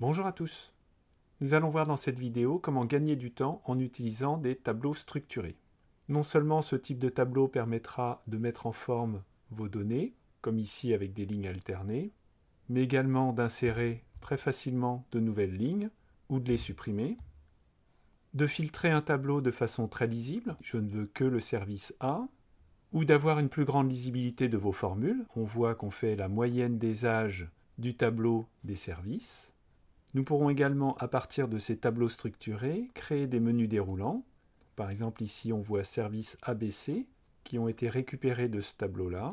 Bonjour à tous Nous allons voir dans cette vidéo comment gagner du temps en utilisant des tableaux structurés. Non seulement ce type de tableau permettra de mettre en forme vos données, comme ici avec des lignes alternées, mais également d'insérer très facilement de nouvelles lignes ou de les supprimer, de filtrer un tableau de façon très lisible, je ne veux que le service A, ou d'avoir une plus grande lisibilité de vos formules. On voit qu'on fait la moyenne des âges du tableau des services. Nous pourrons également, à partir de ces tableaux structurés, créer des menus déroulants. Par exemple, ici, on voit services ABC qui ont été récupérés de ce tableau-là.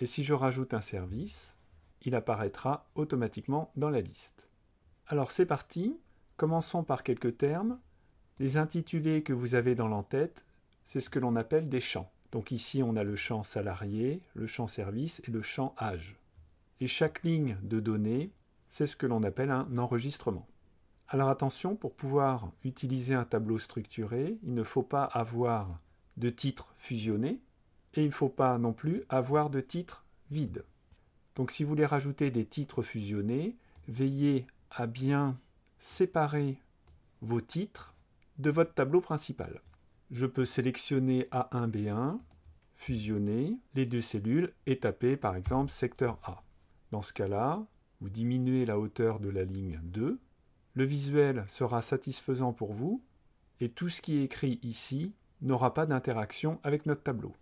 Et si je rajoute un service, il apparaîtra automatiquement dans la liste. Alors c'est parti, commençons par quelques termes. Les intitulés que vous avez dans l'entête, c'est ce que l'on appelle des champs. Donc ici on a le champ salarié, le champ service et le champ âge. Et chaque ligne de données c'est ce que l'on appelle un enregistrement. Alors attention, pour pouvoir utiliser un tableau structuré, il ne faut pas avoir de titres fusionnés et il ne faut pas non plus avoir de titres vides. Donc si vous voulez rajouter des titres fusionnés, veillez à bien séparer vos titres de votre tableau principal. Je peux sélectionner A1B1, fusionner les deux cellules et taper par exemple secteur A. Dans ce cas-là, ou diminuez la hauteur de la ligne 2, le visuel sera satisfaisant pour vous et tout ce qui est écrit ici n'aura pas d'interaction avec notre tableau.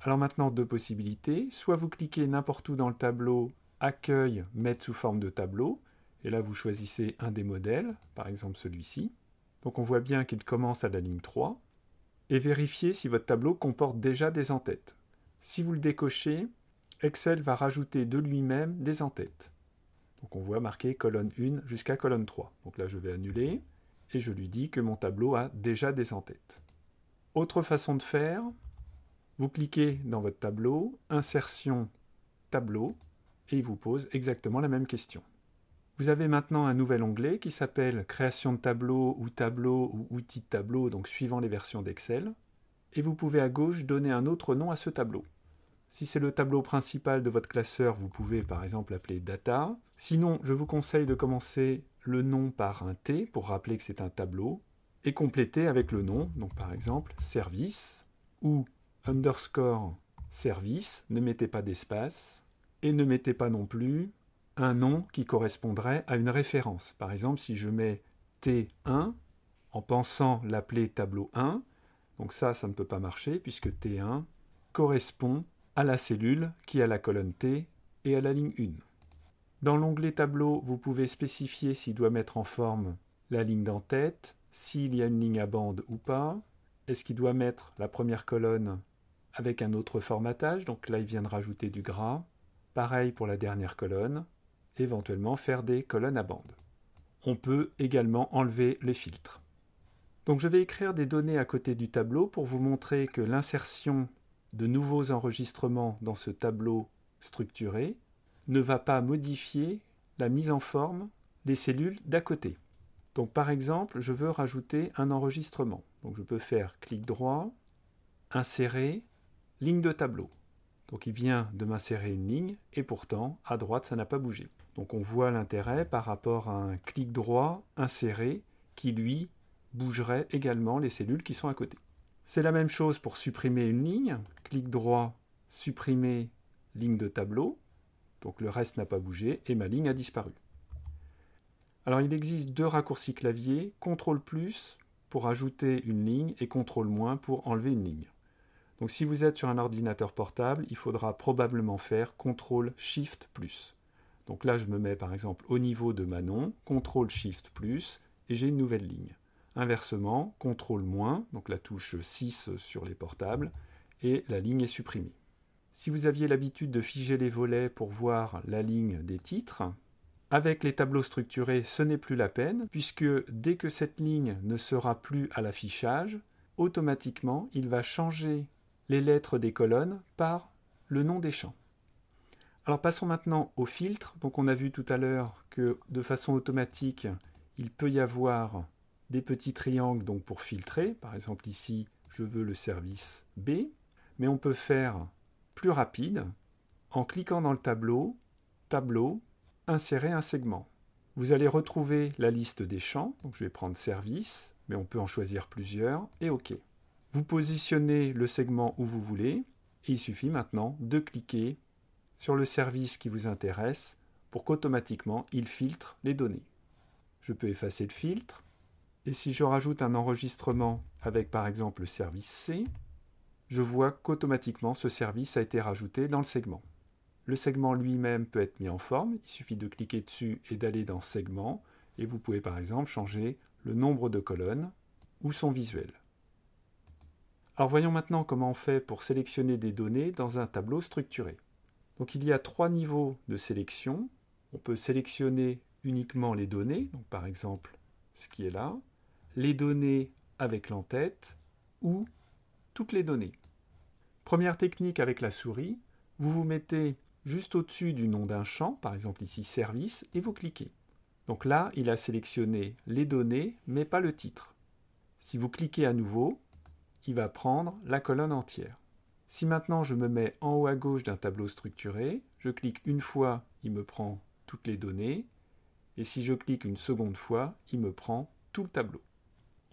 Alors maintenant, deux possibilités. Soit vous cliquez n'importe où dans le tableau « Accueil, mettre sous forme de tableau » et là vous choisissez un des modèles, par exemple celui-ci. Donc on voit bien qu'il commence à la ligne 3. Et vérifiez si votre tableau comporte déjà des entêtes. Si vous le décochez, Excel va rajouter de lui-même des entêtes. Donc on voit marqué colonne 1 jusqu'à colonne 3. Donc là je vais annuler et je lui dis que mon tableau a déjà des entêtes. Autre façon de faire, vous cliquez dans votre tableau, insertion tableau, et il vous pose exactement la même question. Vous avez maintenant un nouvel onglet qui s'appelle Création de tableau ou tableau ou outil de tableau, donc suivant les versions d'Excel. Et vous pouvez à gauche donner un autre nom à ce tableau. Si c'est le tableau principal de votre classeur, vous pouvez par exemple l'appeler data. Sinon, je vous conseille de commencer le nom par un T pour rappeler que c'est un tableau et compléter avec le nom, donc par exemple service ou underscore service, ne mettez pas d'espace et ne mettez pas non plus un nom qui correspondrait à une référence. Par exemple, si je mets T1 en pensant l'appeler tableau 1, donc ça, ça ne peut pas marcher puisque T1 correspond à la cellule qui a la colonne T et à la ligne 1. Dans l'onglet Tableau, vous pouvez spécifier s'il doit mettre en forme la ligne d'en-tête, s'il y a une ligne à bande ou pas, est-ce qu'il doit mettre la première colonne avec un autre formatage, donc là il vient de rajouter du gras, pareil pour la dernière colonne, éventuellement faire des colonnes à bande. On peut également enlever les filtres. Donc je vais écrire des données à côté du tableau pour vous montrer que l'insertion de nouveaux enregistrements dans ce tableau structuré ne va pas modifier la mise en forme des cellules d'à côté. Donc par exemple, je veux rajouter un enregistrement. Donc je peux faire clic droit, insérer, ligne de tableau. Donc il vient de m'insérer une ligne et pourtant à droite ça n'a pas bougé. Donc on voit l'intérêt par rapport à un clic droit insérer qui lui bougerait également les cellules qui sont à côté. C'est la même chose pour supprimer une ligne. Clic droit, supprimer ligne de tableau. Donc le reste n'a pas bougé et ma ligne a disparu. Alors il existe deux raccourcis clavier, CTRL plus pour ajouter une ligne et CTRL moins pour enlever une ligne. Donc si vous êtes sur un ordinateur portable, il faudra probablement faire CTRL SHIFT plus. Donc là je me mets par exemple au niveau de Manon, CTRL SHIFT plus et j'ai une nouvelle ligne. Inversement, CTRL moins, donc la touche 6 sur les portables, et la ligne est supprimée. Si vous aviez l'habitude de figer les volets pour voir la ligne des titres, avec les tableaux structurés, ce n'est plus la peine, puisque dès que cette ligne ne sera plus à l'affichage, automatiquement, il va changer les lettres des colonnes par le nom des champs. Alors passons maintenant au filtre. Donc on a vu tout à l'heure que de façon automatique, il peut y avoir des petits triangles donc pour filtrer. Par exemple ici, je veux le service B, mais on peut faire plus rapide en cliquant dans le tableau, tableau, insérer un segment. Vous allez retrouver la liste des champs, donc je vais prendre service, mais on peut en choisir plusieurs, et OK. Vous positionnez le segment où vous voulez, et il suffit maintenant de cliquer sur le service qui vous intéresse pour qu'automatiquement il filtre les données. Je peux effacer le filtre, et si je rajoute un enregistrement avec par exemple le service C, je vois qu'automatiquement ce service a été rajouté dans le segment. Le segment lui-même peut être mis en forme, il suffit de cliquer dessus et d'aller dans Segment, et vous pouvez par exemple changer le nombre de colonnes ou son visuel. Alors voyons maintenant comment on fait pour sélectionner des données dans un tableau structuré. Donc il y a trois niveaux de sélection. On peut sélectionner uniquement les données, par exemple ce qui est là les données avec l'entête ou toutes les données. Première technique avec la souris, vous vous mettez juste au-dessus du nom d'un champ, par exemple ici service, et vous cliquez. Donc là, il a sélectionné les données, mais pas le titre. Si vous cliquez à nouveau, il va prendre la colonne entière. Si maintenant je me mets en haut à gauche d'un tableau structuré, je clique une fois, il me prend toutes les données, et si je clique une seconde fois, il me prend tout le tableau.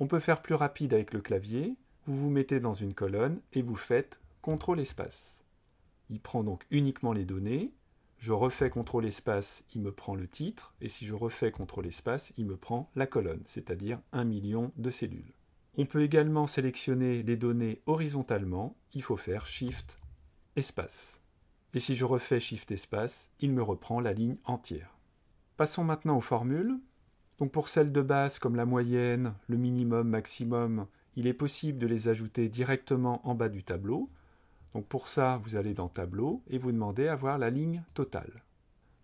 On peut faire plus rapide avec le clavier, vous vous mettez dans une colonne et vous faites CTRL espace. Il prend donc uniquement les données, je refais CTRL espace, il me prend le titre, et si je refais CTRL espace, il me prend la colonne, c'est-à-dire un million de cellules. On peut également sélectionner les données horizontalement, il faut faire Shift espace. Et si je refais Shift espace, il me reprend la ligne entière. Passons maintenant aux formules pour celles de base comme la moyenne, le minimum, maximum, il est possible de les ajouter directement en bas du tableau. Donc pour ça, vous allez dans Tableau et vous demandez à voir la ligne totale.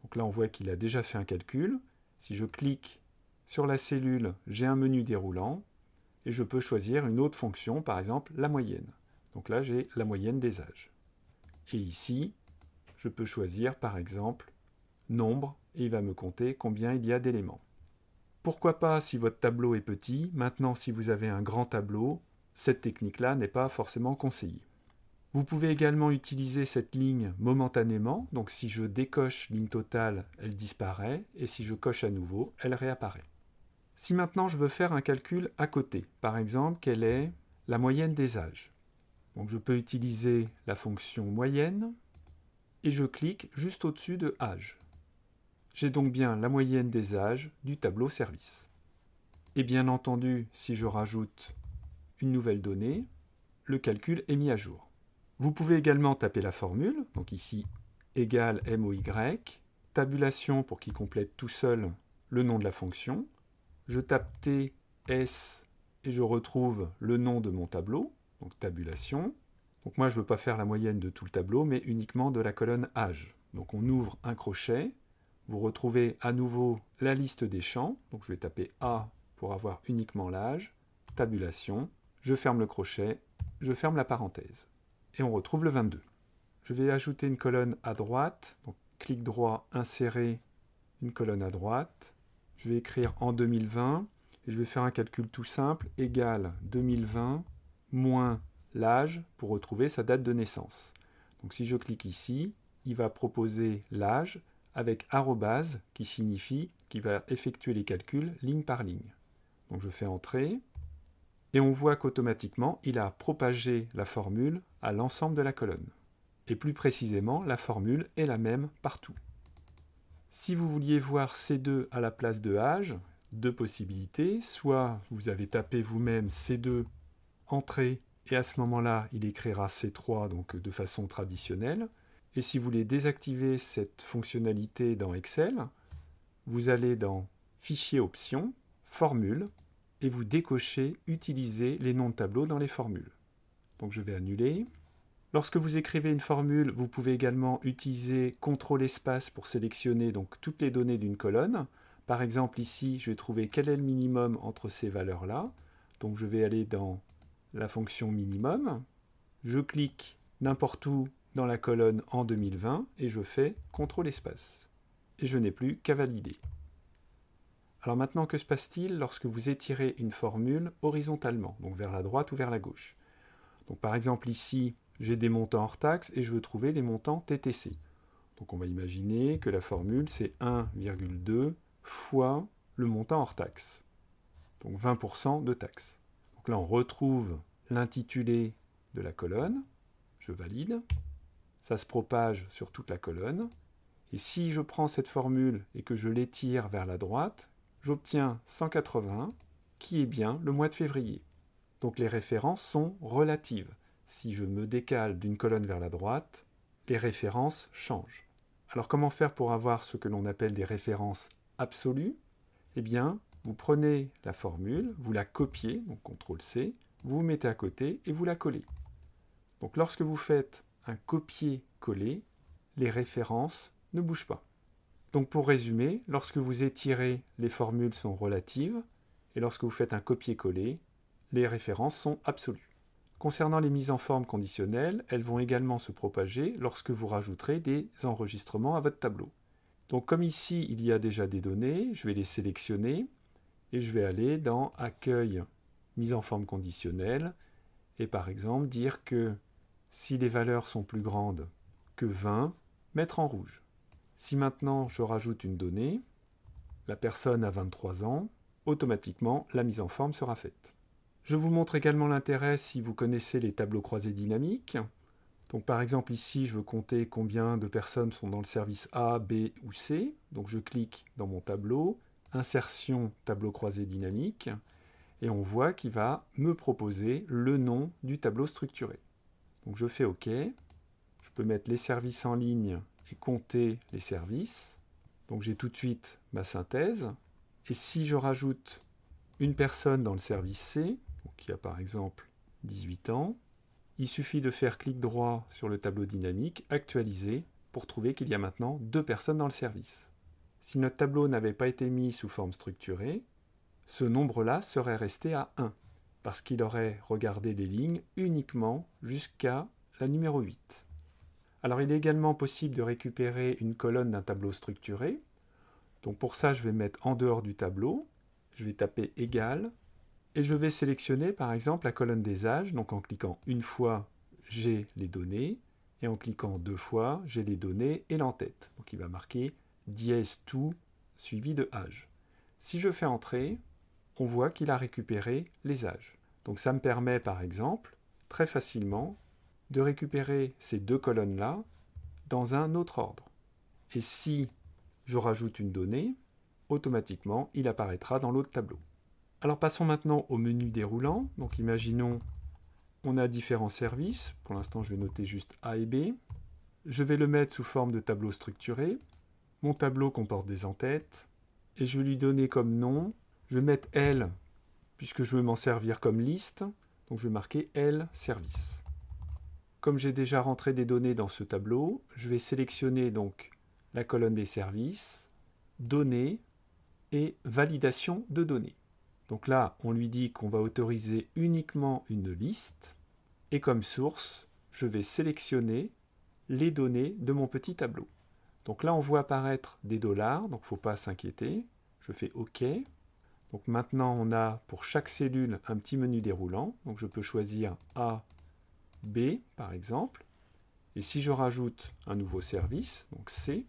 Donc là, on voit qu'il a déjà fait un calcul. Si je clique sur la cellule, j'ai un menu déroulant et je peux choisir une autre fonction, par exemple la moyenne. Donc là, j'ai la moyenne des âges. Et ici, je peux choisir, par exemple, nombre et il va me compter combien il y a d'éléments. Pourquoi pas si votre tableau est petit, maintenant si vous avez un grand tableau, cette technique-là n'est pas forcément conseillée. Vous pouvez également utiliser cette ligne momentanément, donc si je décoche ligne totale, elle disparaît, et si je coche à nouveau, elle réapparaît. Si maintenant je veux faire un calcul à côté, par exemple quelle est la moyenne des âges, donc je peux utiliser la fonction moyenne, et je clique juste au-dessus de âge. J'ai donc bien la moyenne des âges du tableau service. Et bien entendu, si je rajoute une nouvelle donnée, le calcul est mis à jour. Vous pouvez également taper la formule, donc ici égale MOY, tabulation pour qu'il complète tout seul le nom de la fonction. Je tape T, S et je retrouve le nom de mon tableau, donc tabulation. Donc moi je ne veux pas faire la moyenne de tout le tableau, mais uniquement de la colonne âge. Donc on ouvre un crochet, vous retrouvez à nouveau la liste des champs. Donc je vais taper A pour avoir uniquement l'âge, tabulation, je ferme le crochet, je ferme la parenthèse. Et on retrouve le 22. Je vais ajouter une colonne à droite, donc clic droit, insérer une colonne à droite. Je vais écrire en 2020, et je vais faire un calcul tout simple, égal 2020 moins l'âge pour retrouver sa date de naissance. Donc si je clique ici, il va proposer l'âge, avec arrobase qui signifie qu'il va effectuer les calculs ligne par ligne. Donc je fais entrer et on voit qu'automatiquement il a propagé la formule à l'ensemble de la colonne. Et plus précisément, la formule est la même partout. Si vous vouliez voir C2 à la place de H, deux possibilités. Soit vous avez tapé vous-même C2 entrée et à ce moment-là, il écrira C3 donc de façon traditionnelle. Et si vous voulez désactiver cette fonctionnalité dans Excel, vous allez dans Fichier options, Formules, et vous décochez Utiliser les noms de tableau dans les formules. Donc je vais annuler. Lorsque vous écrivez une formule, vous pouvez également utiliser CTRL espace pour sélectionner donc toutes les données d'une colonne. Par exemple ici, je vais trouver quel est le minimum entre ces valeurs-là. Donc je vais aller dans la fonction minimum. Je clique n'importe où dans la colonne en 2020 et je fais CTRL espace. Et je n'ai plus qu'à valider. Alors maintenant, que se passe-t-il lorsque vous étirez une formule horizontalement, donc vers la droite ou vers la gauche Donc par exemple ici, j'ai des montants hors taxes et je veux trouver les montants TTC. Donc on va imaginer que la formule c'est 1,2 fois le montant hors taxe. Donc 20% de taxe. Donc là on retrouve l'intitulé de la colonne, je valide, ça se propage sur toute la colonne. Et si je prends cette formule et que je l'étire vers la droite, j'obtiens 180, qui est bien le mois de février. Donc les références sont relatives. Si je me décale d'une colonne vers la droite, les références changent. Alors comment faire pour avoir ce que l'on appelle des références absolues Eh bien, vous prenez la formule, vous la copiez, donc CTRL-C, vous, vous mettez à côté et vous la collez. Donc lorsque vous faites un copier-coller, les références ne bougent pas. Donc pour résumer, lorsque vous étirez, les formules sont relatives, et lorsque vous faites un copier-coller, les références sont absolues. Concernant les mises en forme conditionnelles, elles vont également se propager lorsque vous rajouterez des enregistrements à votre tableau. Donc comme ici il y a déjà des données, je vais les sélectionner et je vais aller dans Accueil, mise en forme conditionnelle et par exemple dire que si les valeurs sont plus grandes que 20, mettre en rouge. Si maintenant je rajoute une donnée, la personne a 23 ans, automatiquement la mise en forme sera faite. Je vous montre également l'intérêt si vous connaissez les tableaux croisés dynamiques. Donc par exemple ici, je veux compter combien de personnes sont dans le service A, B ou C. Donc je clique dans mon tableau, insertion tableau croisé dynamique, et on voit qu'il va me proposer le nom du tableau structuré. Donc je fais OK. Je peux mettre les services en ligne et compter les services. Donc j'ai tout de suite ma synthèse. Et si je rajoute une personne dans le service C, qui a par exemple 18 ans, il suffit de faire clic droit sur le tableau dynamique, actualiser, pour trouver qu'il y a maintenant deux personnes dans le service. Si notre tableau n'avait pas été mis sous forme structurée, ce nombre-là serait resté à 1 parce qu'il aurait regardé les lignes uniquement jusqu'à la numéro 8. Alors il est également possible de récupérer une colonne d'un tableau structuré. Donc pour ça, je vais mettre en dehors du tableau, je vais taper égal, et je vais sélectionner par exemple la colonne des âges. Donc en cliquant une fois, j'ai les données, et en cliquant deux fois, j'ai les données et l'entête. Donc il va marquer dièse tout suivi de âge. Si je fais entrer, on voit qu'il a récupéré les âges. Donc ça me permet par exemple très facilement de récupérer ces deux colonnes-là dans un autre ordre. Et si je rajoute une donnée, automatiquement il apparaîtra dans l'autre tableau. Alors passons maintenant au menu déroulant. Donc imaginons on a différents services. Pour l'instant je vais noter juste A et B. Je vais le mettre sous forme de tableau structuré. Mon tableau comporte des entêtes. Et je vais lui donner comme nom, je vais mettre L puisque je veux m'en servir comme liste. Donc je vais marquer L service. Comme j'ai déjà rentré des données dans ce tableau, je vais sélectionner donc la colonne des services, données et validation de données. Donc là, on lui dit qu'on va autoriser uniquement une liste et comme source, je vais sélectionner les données de mon petit tableau. Donc là, on voit apparaître des dollars, donc il ne faut pas s'inquiéter. Je fais OK. Donc maintenant, on a pour chaque cellule un petit menu déroulant. Donc je peux choisir A, B par exemple. Et si je rajoute un nouveau service, donc C,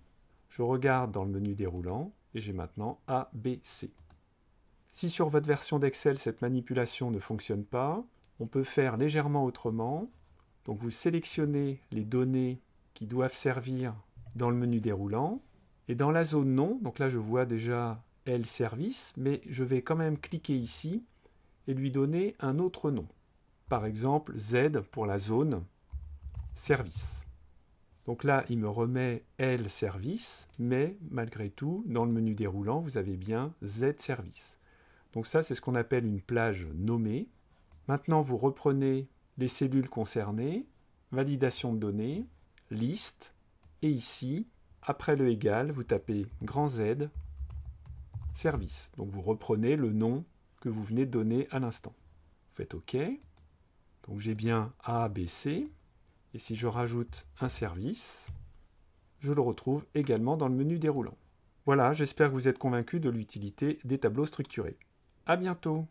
je regarde dans le menu déroulant et j'ai maintenant A, B, C. Si sur votre version d'Excel, cette manipulation ne fonctionne pas, on peut faire légèrement autrement. Donc vous sélectionnez les données qui doivent servir dans le menu déroulant. Et dans la zone non, donc là je vois déjà L service, mais je vais quand même cliquer ici et lui donner un autre nom. Par exemple, Z pour la zone service. Donc là, il me remet L service, mais malgré tout, dans le menu déroulant, vous avez bien Z service. Donc ça, c'est ce qu'on appelle une plage nommée. Maintenant, vous reprenez les cellules concernées, validation de données, liste, et ici, après le égal, vous tapez grand Z service. Donc vous reprenez le nom que vous venez de donner à l'instant. Vous faites OK. Donc j'ai bien A, B, C. Et si je rajoute un service, je le retrouve également dans le menu déroulant. Voilà, j'espère que vous êtes convaincu de l'utilité des tableaux structurés. À bientôt